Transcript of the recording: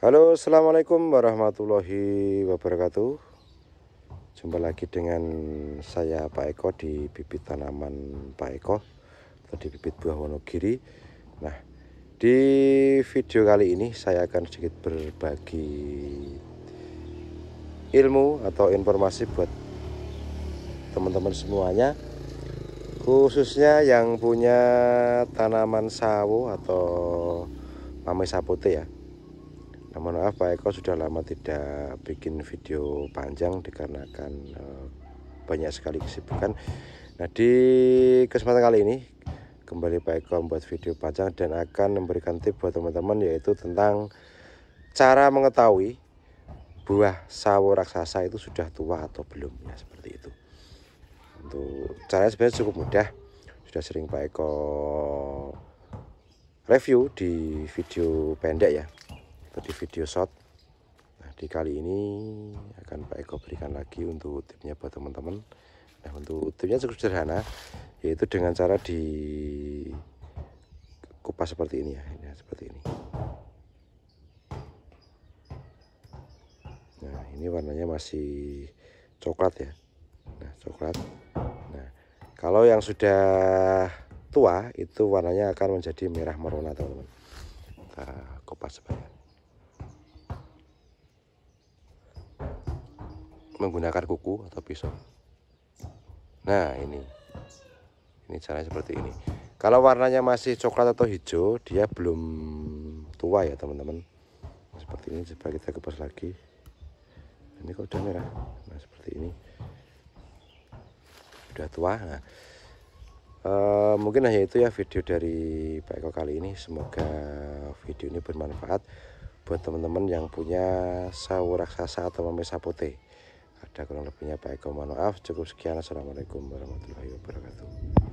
Halo assalamualaikum warahmatullahi wabarakatuh Jumpa lagi dengan saya Pak Eko di bibit tanaman Pak Eko atau di bibit buah wonogiri Nah di video kali ini saya akan sedikit berbagi ilmu atau informasi buat teman-teman semuanya khususnya yang punya tanaman sawo atau mame sapote ya namun maaf Pak Eko sudah lama tidak bikin video panjang dikarenakan eh, banyak sekali kesibukan. Nah, di kesempatan kali ini kembali Pak Eko membuat video panjang dan akan memberikan tips buat teman-teman yaitu tentang cara mengetahui buah sawo raksasa itu sudah tua atau belum ya seperti itu. Untuk caranya sebenarnya cukup mudah. Sudah sering Pak Eko review di video pendek ya tadi video shot nah di kali ini akan Pak Eko berikan lagi untuk tipnya buat teman-teman nah untuk tipnya cukup sederhana yaitu dengan cara di kupas seperti ini ya ini seperti ini nah ini warnanya masih coklat ya nah coklat nah kalau yang sudah tua itu warnanya akan menjadi merah merona teman-teman kita kupas sebanyak menggunakan kuku atau pisau. Nah, ini. Ini caranya seperti ini. Kalau warnanya masih coklat atau hijau, dia belum tua ya, teman-teman. Seperti ini coba kita kupas lagi. Ini kok udah merah. Nah, seperti ini. Udah tua. Nah, Uh, mungkin hanya itu ya video dari Pak Eko kali ini semoga video ini bermanfaat buat teman-teman yang punya sawo raksasa atau mami putih ada kurang lebihnya Pak Eko mohon maaf cukup sekian assalamualaikum warahmatullahi wabarakatuh